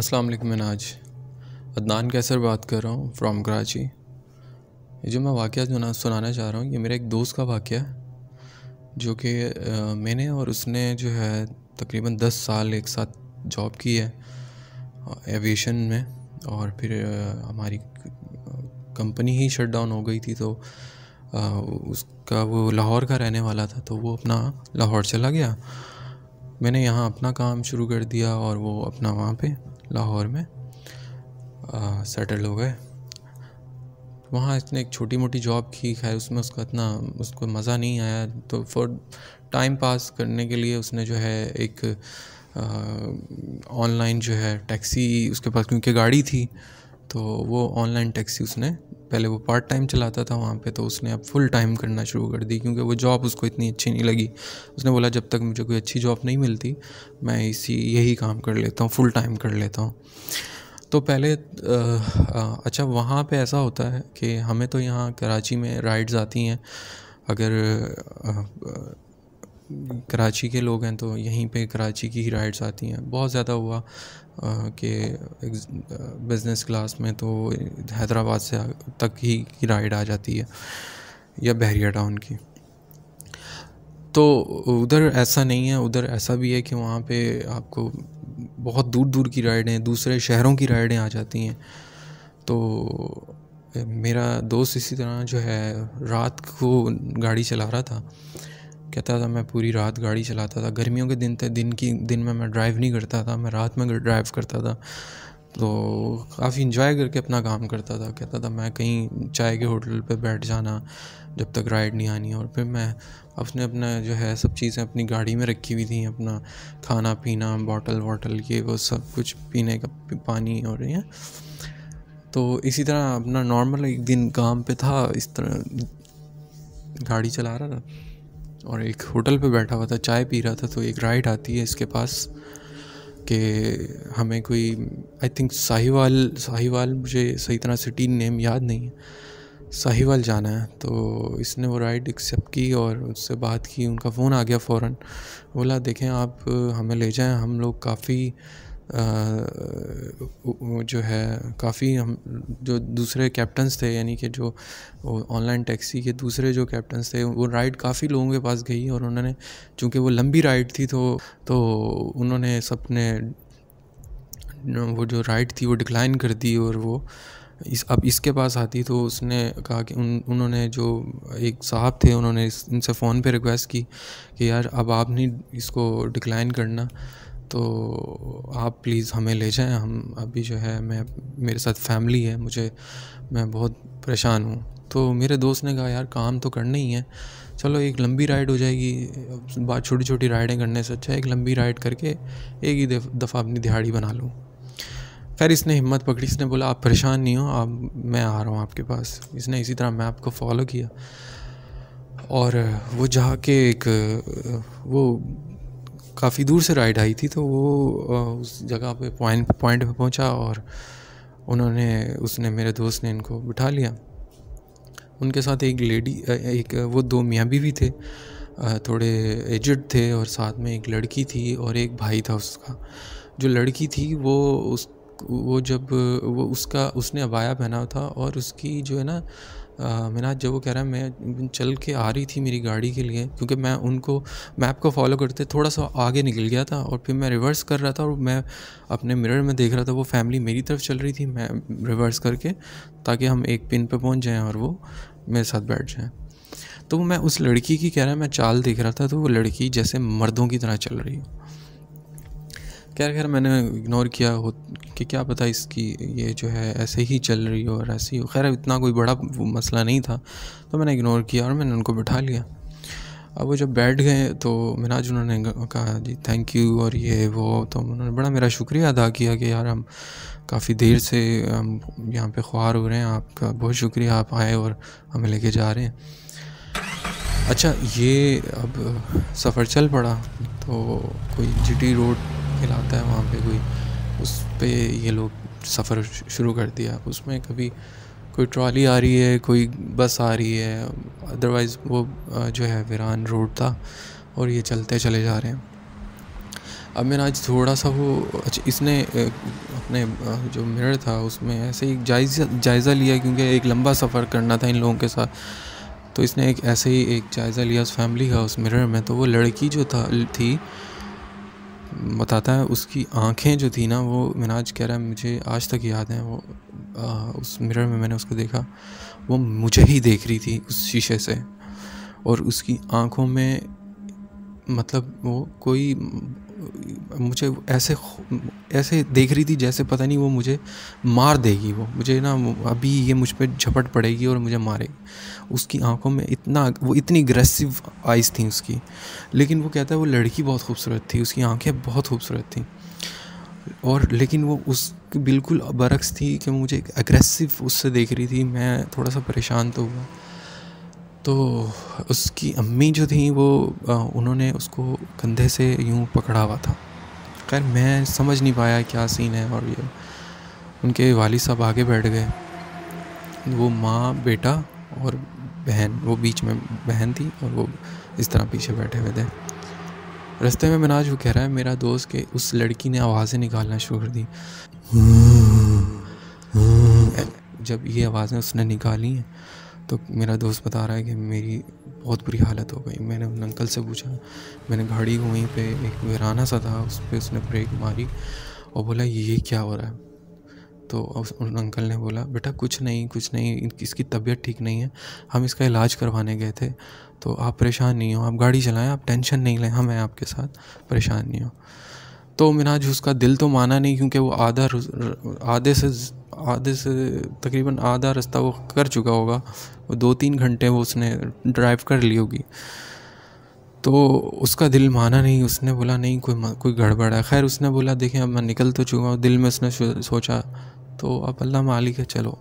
अस्सलाम वालेकुम आज अदनान कैसर बात कर रहा हूँ फ्रॉम कराची जो मैं वाक़ जो सुनाना चाह रहा हूँ ये मेरे एक दोस्त का वाक़ है जो कि मैंने और उसने जो है तकरीबन दस साल एक साथ जॉब की है एविएशन में और फिर हमारी कंपनी ही शट डाउन हो गई थी तो उसका वो लाहौर का रहने वाला था तो वो अपना लाहौर चला गया मैंने यहाँ अपना काम शुरू कर दिया और वो अपना वहाँ पे लाहौर में सेटल हो गए वहाँ इसने एक छोटी मोटी जॉब की खैर उसमें उसका इतना उसको मज़ा नहीं आया तो फॉर टाइम पास करने के लिए उसने जो है एक ऑनलाइन जो है टैक्सी उसके पास क्योंकि गाड़ी थी तो वो ऑनलाइन टैक्सी उसने पहले वो पार्ट टाइम चलाता था वहाँ पे तो उसने अब फुल टाइम करना शुरू कर दी क्योंकि वो जॉब उसको इतनी अच्छी नहीं लगी उसने बोला जब तक मुझे कोई अच्छी जॉब नहीं मिलती मैं इसी यही काम कर लेता हूँ फुल टाइम कर लेता हूँ तो पहले अच्छा वहाँ पे ऐसा होता है कि हमें तो यहाँ कराची में राइड्स आती हैं अगर कराची के लोग हैं तो यहीं पे कराची की ही राइड्स आती हैं बहुत ज़्यादा हुआ कि बिज़नेस क्लास में तो हैदराबाद से तक ही की राइड आ जाती है या बहरिया टाउन की तो उधर ऐसा नहीं है उधर ऐसा भी है कि वहाँ पे आपको बहुत दूर दूर की राइडें दूसरे शहरों की राइडें आ जाती हैं तो मेरा दोस्त इसी तरह जो है रात को गाड़ी चला रहा था कहता था मैं पूरी रात गाड़ी चलाता था गर्मियों के दिन थे दिन की दिन में मैं ड्राइव नहीं करता था मैं रात में ड्राइव करता था तो काफ़ी इंजॉय करके अपना काम करता था कहता था मैं कहीं चाय के होटल पे बैठ जाना जब तक राइड नहीं आनी और फिर मैं अपने अपना जो है सब चीज़ें अपनी गाड़ी में रखी हुई थी अपना खाना पीना बॉटल वाटल ये वो सब कुछ पीने का पानी हो रही है तो इसी तरह अपना नॉर्मल एक दिन काम पे था इस तरह गाड़ी चला रहा था और एक होटल पे बैठा हुआ था चाय पी रहा था तो एक राइड आती है इसके पास कि हमें कोई आई थिंक साहिवाल साहिवाल मुझे सही तरह सिटी नेम याद नहीं है साहिवाल जाना है तो इसने वो राइड एक्सेप्ट की और उससे बात की उनका फ़ोन आ गया फ़ौर बोला देखें आप हमें ले जाएं हम लोग काफ़ी जो है काफ़ी हम जो दूसरे कैप्टन्स थे यानी कि जो ऑनलाइन टैक्सी के दूसरे जो कैप्टन्स थे वो राइड काफ़ी लोगों के पास गई और उन्होंने चूँकि वो लंबी राइड थी तो तो उन्होंने सपने वो जो राइड थी वो डिक्लाइन कर दी और वो इस अब इसके पास आती तो उसने कहा कि उन उन्होंने जो एक साहब थे उन्होंने इनसे फ़ोन पे रिक्वेस्ट की कि यार अब आप नहीं इसको डिक्लाइन करना तो आप प्लीज़ हमें ले जाएं हम अभी जो है मैं मेरे साथ फैमिली है मुझे मैं बहुत परेशान हूँ तो मेरे दोस्त ने कहा यार काम तो करना ही है चलो एक लंबी राइड हो जाएगी बात छोटी छोटी राइडें करने से अच्छा एक लंबी राइड करके एक ही दफ़ा अपनी दिहाड़ी बना लूँ खैर इसने हिम्मत पकड़ी इसने बोला आप परेशान नहीं हो आप मैं आ रहा हूँ आपके पास इसने इसी तरह मैप को फॉलो किया और वो जाके एक वो काफ़ी दूर से राइड आई थी तो वो उस जगह पे पॉइंट पॉइंट पे पहुंचा और उन्होंने उसने मेरे दोस्त ने इनको बिठा लिया उनके साथ एक लेडी एक वो दो मियाँ भी थे थोड़े एजड थे और साथ में एक लड़की थी और एक भाई था उसका जो लड़की थी वो उस वो जब वो उसका उसने अबाया पहना था और उसकी जो है ना मिनाज जब वो कह रहा है मैं चल के आ रही थी मेरी गाड़ी के लिए क्योंकि मैं उनको मैप को फॉलो करते थोड़ा सा आगे निकल गया था और फिर मैं रिवर्स कर रहा था और मैं अपने मिरर में देख रहा था वो फैमिली मेरी तरफ चल रही थी मैं रिवर्स करके ताकि हम एक पिन पर पहुँच जाएँ और वो मेरे साथ बैठ जाएँ तो मैं उस लड़की की कह रहा है मैं चाल देख रहा था तो वो लड़की जैसे मर्दों की तरह चल रही हो खैर खैर मैंने इग्नोर किया हो कि क्या पता इसकी ये जो है ऐसे ही चल रही हो और ऐसे ही हो खैर इतना कोई बड़ा मसला नहीं था तो मैंने इग्नोर किया और मैंने उनको बिठा लिया अब वो जब बैठ गए तो मिनाज उन्होंने कहा जी थैंक यू और ये वो तो उन्होंने बड़ा मेरा शुक्रिया अदा किया कि यार हम काफ़ी देर से हम यहाँ पे ख्वार हो रहे हैं आपका बहुत शुक्रिया आप आए और हमें लेके जा रहे हैं अच्छा ये अब सफ़र चल पड़ा तो कोई जिटी रोड खिलाता है वहाँ पे कोई उस पर ये लोग सफ़र शुरू कर दिया उसमें कभी कोई ट्रॉली आ रही है कोई बस आ रही है अदरवाइज़ वो जो है वीरान रोड था और ये चलते चले जा रहे हैं अब मेरा आज थोड़ा सा वो अच्छा इसने अपने जो मिरर था उसमें ऐसे ही जायज़ा जायज़ा लिया क्योंकि एक लंबा सफ़र करना था इन लोगों के साथ तो इसने एक ऐसे ही एक जायज़ा लिया उस फैमिली का उस मिरर में तो वो लड़की जो था थी बताता है उसकी आंखें जो थी ना वो मिनाज कह रहा है मुझे आज तक याद है वो आ, उस मिरर में मैंने उसको देखा वो मुझे ही देख रही थी उस शीशे से और उसकी आंखों में मतलब वो कोई मुझे ऐसे ऐसे देख रही थी जैसे पता नहीं वो मुझे मार देगी वो मुझे ना अभी ये मुझ पर झपट पड़ेगी और मुझे मारेगी उसकी आंखों में इतना वो इतनी अग्रेसिव आइज़ थी उसकी लेकिन वो कहता है वो लड़की बहुत खूबसूरत थी उसकी आंखें बहुत खूबसूरत थी और लेकिन वो उस बिल्कुल बरक्स थी कि मुझे एक अग्रेसिव उससे देख रही थी मैं थोड़ा सा परेशान तो हुआ तो उसकी अम्मी जो थी वो उन्होंने उसको कंधे से यूँ पकड़ा हुआ था खैर मैं समझ नहीं पाया क्या सीन है और ये उनके वाली साहब आगे बैठ गए वो माँ बेटा और बहन वो बीच में बहन थी और वो इस तरह पीछे बैठे हुए थे रास्ते में मिनाज वो कह रहा है मेरा दोस्त के उस लड़की ने आवाज़ें निकालना शुरू कर दी जब ये आवाज़ें उसने निकाली हैं तो मेरा दोस्त बता रहा है कि मेरी बहुत बुरी हालत हो गई मैंने उन अंकल से पूछा मैंने घड़ी हुई वहीं पे एक वीराना सा था उस पर उसने ब्रेक मारी और बोला ये क्या हो रहा है तो उन अंकल ने बोला बेटा कुछ नहीं कुछ नहीं इसकी तबीयत ठीक नहीं है हम इसका इलाज करवाने गए थे तो आप परेशान नहीं हो आप गाड़ी चलाएं आप टेंशन नहीं लें हम हैं आपके साथ परेशान नहीं हो तो मिनाज उसका दिल तो माना नहीं क्योंकि वो आधा आधे से आधे से तकरीबन आधा रास्ता वो कर चुका होगा वो दो तीन घंटे वो उसने ड्राइव कर ली होगी तो उसका दिल माना नहीं उसने बोला नहीं कोई कोई गड़बड़ है खैर उसने बोला देखें अब मैं निकल तो चुका हूँ दिल में उसने सोचा तो अब अल्लाह मालिक है चलो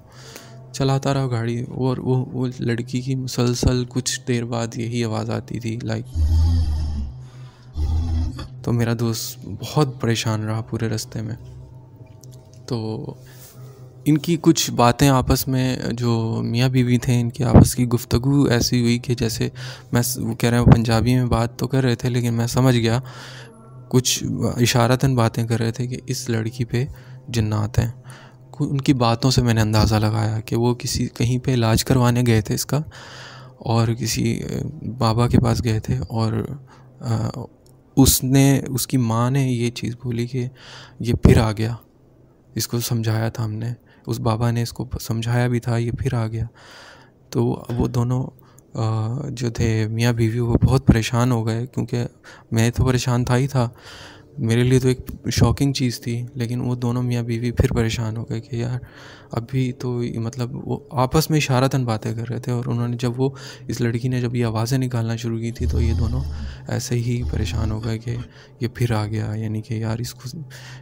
चलाता रहा गाड़ी और वो वो लड़की की मुसलसल कुछ देर बाद यही आवाज़ आती थी लाइक तो मेरा दोस्त बहुत परेशान रहा पूरे रास्ते में तो इनकी कुछ बातें आपस में जो मियाँ बीवी थे इनकी आपस की गुफ्तगु ऐसी हुई कि जैसे मैं वो कह रहे हैं पंजाबी में बात तो कर रहे थे लेकिन मैं समझ गया कुछ इशारतन बातें कर रहे थे कि इस लड़की पे जन्नात हैं उनकी बातों से मैंने अंदाज़ा लगाया कि वो किसी कहीं पे इलाज करवाने गए थे इसका और किसी बाबा के पास गए थे और उसने उसकी माँ ने ये चीज़ बोली कि ये फिर आ गया इसको समझाया था हमने उस बाबा ने इसको समझाया भी था ये फिर आ गया तो वो दोनों जो थे मियाँ बीवी वो बहुत परेशान हो गए क्योंकि मैं तो परेशान था ही था मेरे लिए तो एक शॉकिंग चीज़ थी लेकिन वो दोनों मियाँ बीवी फिर परेशान हो गए कि यार अभी तो मतलब वो आपस में इशारतन बातें कर रहे थे और उन्होंने जब वो इस लड़की ने जब ये आवाज़ें निकालना शुरू की थी तो ये दोनों ऐसे ही परेशान हो गए कि ये फिर आ गया यानी कि यार इसको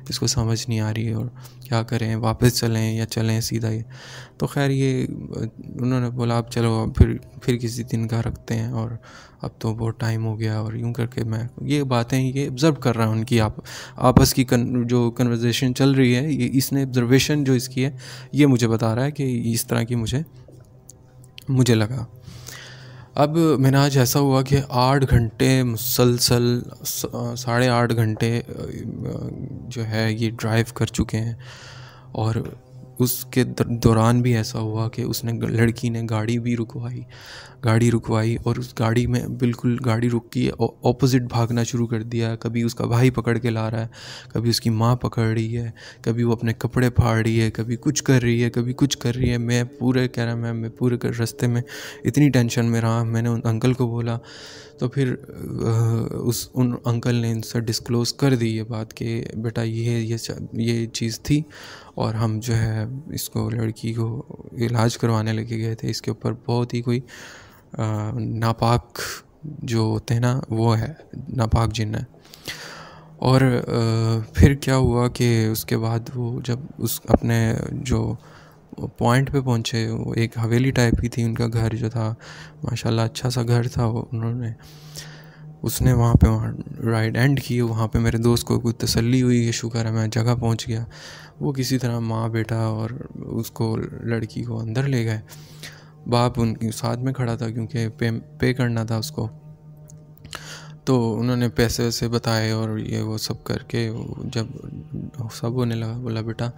इसको समझ नहीं आ रही और क्या करें वापस चलें या चलें सीधा ये तो खैर ये उन्होंने बोला आप चलो फिर फिर किसी दिन का रखते हैं और अब तो बहुत टाइम हो गया और यूँ करके मैं ये बातें ये ऑब्ज़र्व कर रहा हूँ उनकी आप आपस की कन, जो कन्वर्जेशन चल रही है ये इसने ऑब्ज़र्वेशन जो इसकी है ये मुझे बता रहा है कि इस तरह की मुझे मुझे लगा अब मैंने आज ऐसा हुआ कि आठ घंटे मुसलसल साढ़े आठ घंटे जो है ये ड्राइव कर चुके हैं और उसके दौरान भी ऐसा हुआ कि उसने लड़की ने गाड़ी भी रुकवाई गाड़ी रुकवाई और उस गाड़ी में बिल्कुल गाड़ी रुक की ऑपोजिट भागना शुरू कर दिया कभी उसका भाई पकड़ के ला रहा है कभी उसकी माँ पकड़ रही है कभी वो अपने कपड़े फाड़ रही है कभी कुछ कर रही है कभी कुछ कर रही है मैं पूरे कह रहा मैं मैं पूरे रास्ते में इतनी टेंशन में रहा मैंने उन अंकल को बोला तो फिर उस उन अंकल ने इनसे डिस्क्लोज़ कर दी ये बात कि बेटा ये ये ये चीज़ थी और हम जो है इसको लड़की को इलाज करवाने लेके गए थे इसके ऊपर बहुत ही कोई नापाक जो होते हैं ना वो है नापाक जिन है और फिर क्या हुआ कि उसके बाद वो जब उस अपने जो पॉइंट पे पहुँचे वो एक हवेली टाइप की थी उनका घर जो था माशाल्लाह अच्छा सा घर था उन्होंने उसने वहाँ पे वहाँ राइड एंड की वहाँ पे मेरे दोस्त को कुछ तसल्ली हुई कि शुक्र है मैं जगह पहुँच गया वो किसी तरह माँ बेटा और उसको लड़की को अंदर ले गए बाप उनके साथ में खड़ा था क्योंकि पे पे करना था उसको तो उन्होंने पैसे वैसे बताए और ये वो सब करके जब सब होने लगा बोला बेटा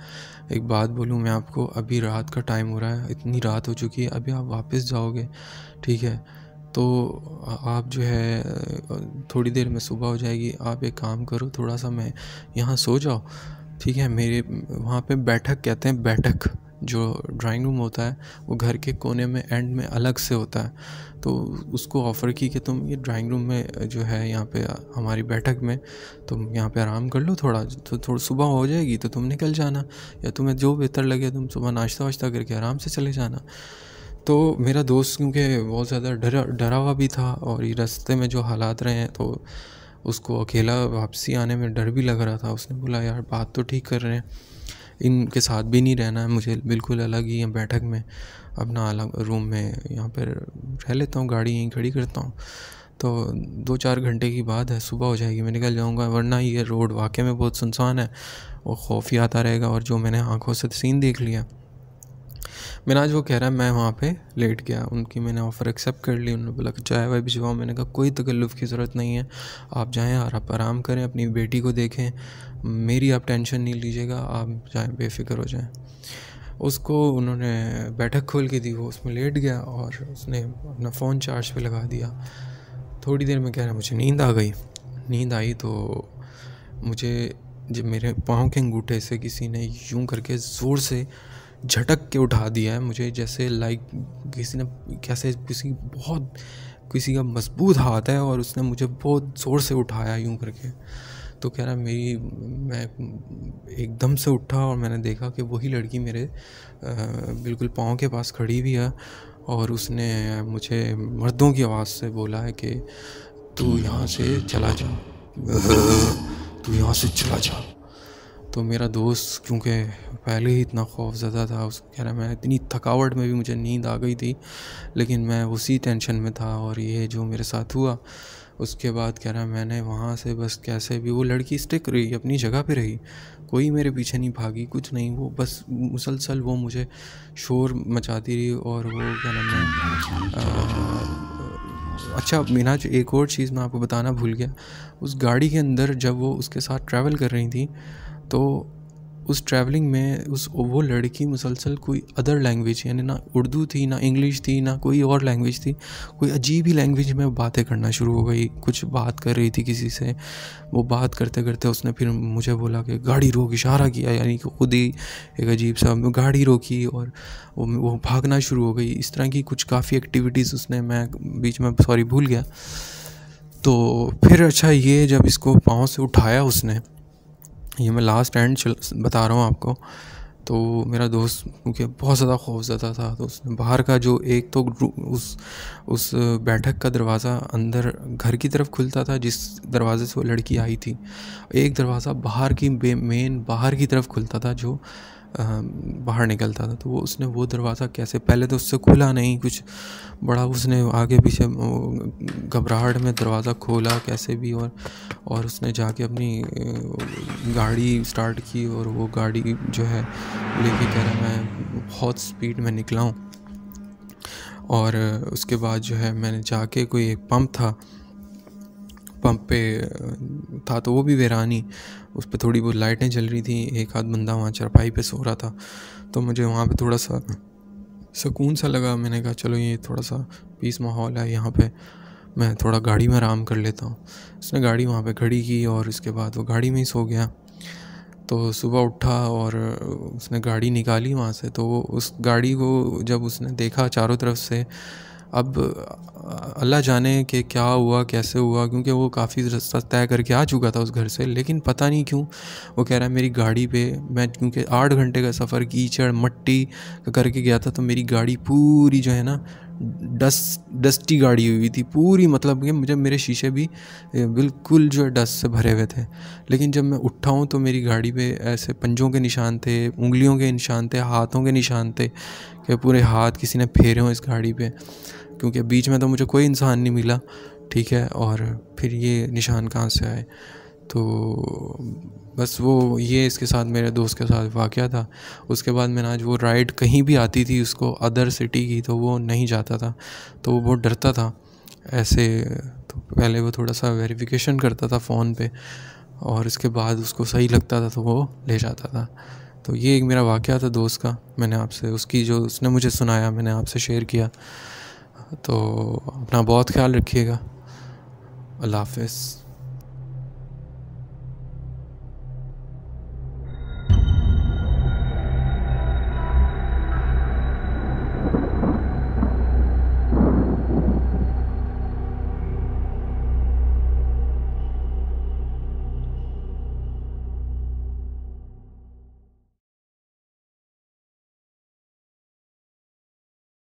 एक बात बोलूँ मैं आपको अभी रात का टाइम हो रहा है इतनी रात हो चुकी है अभी आप वापस जाओगे ठीक है तो आप जो है थोड़ी देर में सुबह हो जाएगी आप एक काम करो थोड़ा सा मैं यहाँ सो जाओ ठीक है मेरे वहाँ पे बैठक कहते हैं बैठक जो ड्राइंग रूम होता है वो घर के कोने में एंड में अलग से होता है तो उसको ऑफ़र की कि तुम ये ड्राइंग रूम में जो है यहाँ पे हमारी बैठक में तुम यहाँ पे आराम कर लो थोड़ा तो थोड़ा सुबह हो जाएगी तो तुम निकल जाना या तुम्हें जो बेहतर लगे तुम सुबह नाश्ता वाश्ता करके आराम से चले जाना तो मेरा दोस्त क्योंकि बहुत ज़्यादा डरा डरा हुआ भी था और ये रास्ते में जो हालात रहे हैं तो उसको अकेला वापसी आने में डर भी लग रहा था उसने बोला यार बात तो ठीक कर रहे हैं इनके साथ भी नहीं रहना है मुझे बिल्कुल अलग ही है बैठक में अपना अलग रूम में यहाँ पर रह लेता हूँ गाड़ी यहीं खड़ी करता हूँ तो दो चार घंटे की बात है सुबह हो जाएगी मैं निकल जाऊँगा वरना ये रोड वाकई में बहुत सुनसान है और खौफ ही आता रहेगा और जो मैंने आँखों से सीन देख लिया मिराज वो कह रहा है मैं वहाँ पे लेट गया उनकी मैंने ऑफ़र एक्सेप्ट कर ली उन्होंने बोला कि चाय भाई भिजवाओ मैंने कहा कोई तकल्लुफ़ की ज़रूरत नहीं है आप जाएँ और आप आराम करें अपनी बेटी को देखें मेरी आप टेंशन नहीं लीजिएगा आप जाएँ बेफिक्र हो जाएँ उसको उन्होंने बैठक खोल के दी वो उसमें लेट गया और उसने अपना फ़ोन चार्ज पे लगा दिया थोड़ी देर में कह रहा मुझे नींद आ गई नींद आई तो मुझे जब मेरे पाँव के अंगूठे से किसी ने यूं करके ज़ोर से झटक के उठा दिया है मुझे जैसे लाइक किसी ने कैसे किसी बहुत किसी का मजबूत हाथ है और उसने मुझे बहुत ज़ोर से उठाया यूँ करके तो कह रहा मेरी मैं एकदम से उठा और मैंने देखा कि वही लड़की मेरे आ, बिल्कुल पाँव के पास खड़ी हुई है और उसने मुझे मर्दों की आवाज़ से बोला है कि तू यहाँ से चला जा तू यहाँ से चला जा तो मेरा दोस्त क्योंकि पहले ही इतना खौफ ज़्यादा था उस कह रहा मैं इतनी थकावट में भी मुझे नींद आ गई थी लेकिन मैं उसी टेंशन में था और ये जो मेरे साथ हुआ उसके बाद कह रहा मैंने वहाँ से बस कैसे भी वो लड़की स्टिक रही अपनी जगह पे रही कोई मेरे पीछे नहीं भागी कुछ नहीं वो बस मुसलसल वो मुझे शोर मचाती रही और वो क्या नाम है अच्छा मिनाज एक और चीज़ मैं आपको बताना भूल गया उस गाड़ी के अंदर जब वो उसके साथ ट्रैवल कर रही थी तो उस ट्रैवलिंग में उस वो लड़की मुसलसल कोई अदर लैंग्वेज यानी ना उर्दू थी ना इंग्लिश थी ना कोई और लैंग्वेज थी कोई अजीब ही लैंग्वेज में बातें करना शुरू हो गई कुछ बात कर रही थी किसी से वो बात करते करते उसने फिर मुझे बोला कि गाड़ी रोक इशारा किया यानी कि खुद ही एक अजीब सा गाड़ी रोकी और वो, वो भागना शुरू हो गई इस तरह की कुछ काफ़ी एक्टिविटीज़ उसने मैं बीच में सॉरी भूल गया तो फिर अच्छा ये जब इसको पाँव से उठाया उसने ये मैं लास्ट एंड बता रहा हूँ आपको तो मेरा दोस्त क्योंकि बहुत ज़्यादा खौफ ज़्यादा था तो उसने बाहर का जो एक तो उस उस बैठक का दरवाज़ा अंदर घर की तरफ खुलता था जिस दरवाज़े से वो लड़की आई थी एक दरवाज़ा बाहर की मेन बाहर की तरफ खुलता था जो बाहर निकलता था तो वो उसने वो दरवाज़ा कैसे पहले तो उससे खुला नहीं कुछ बड़ा उसने आगे पीछे घबराहट में दरवाज़ा खोला कैसे भी और और उसने जाके अपनी गाड़ी स्टार्ट की और वो गाड़ी जो है लेके कह रहा मैं बहुत स्पीड में निकला हूँ और उसके बाद जो है मैंने जाके कोई एक पंप था पंप पे था तो वो भी वेरानी उस पर थोड़ी बहुत लाइटें चल रही थी एक आध बंदा वहाँ चरपाई पे सो रहा था तो मुझे वहाँ पे थोड़ा सा सुकून सा लगा मैंने कहा चलो ये थोड़ा सा पीस माहौल है यहाँ पे मैं थोड़ा गाड़ी में आराम कर लेता हूँ उसने गाड़ी वहाँ पे खड़ी की और उसके बाद वो गाड़ी में ही सो गया तो सुबह उठा और उसने गाड़ी निकाली वहाँ से तो वो उस गाड़ी को जब उसने देखा चारों तरफ से अब अल्लाह जाने कि क्या हुआ कैसे हुआ क्योंकि वो काफ़ी रास्ता तय करके आ चुका था उस घर से लेकिन पता नहीं क्यों वो कह रहा है मेरी गाड़ी पे मैं क्योंकि आठ घंटे का सफ़र कीचड़ मट्टी करके गया था तो मेरी गाड़ी पूरी जो है ना डस्ट डस्टी गाड़ी हुई थी पूरी मतलब कि जब मेरे शीशे भी बिल्कुल जो है डस्ट से भरे हुए थे लेकिन जब मैं उठा हूँ तो मेरी गाड़ी पे ऐसे पंजों के निशान थे उंगलियों के निशान थे हाथों के निशान थे कि पूरे हाथ किसी ने फेरे हों इस गाड़ी पे क्योंकि बीच में तो मुझे कोई इंसान नहीं मिला ठीक है और फिर ये निशान कहाँ से आए तो बस वो ये इसके साथ मेरे दोस्त के साथ वाक़ था उसके बाद मैंने आज वो राइड कहीं भी आती थी उसको अदर सिटी की तो वो नहीं जाता था तो वो बहुत डरता था ऐसे तो पहले वो थोड़ा सा वेरिफिकेशन करता था फ़ोन पे और इसके बाद उसको सही लगता था तो वो ले जाता था तो ये एक मेरा वाक़ था दोस्त का मैंने आपसे उसकी जो उसने मुझे सुनाया मैंने आपसे शेयर किया तो अपना बहुत ख्याल रखिएगा अल्लाह हाफ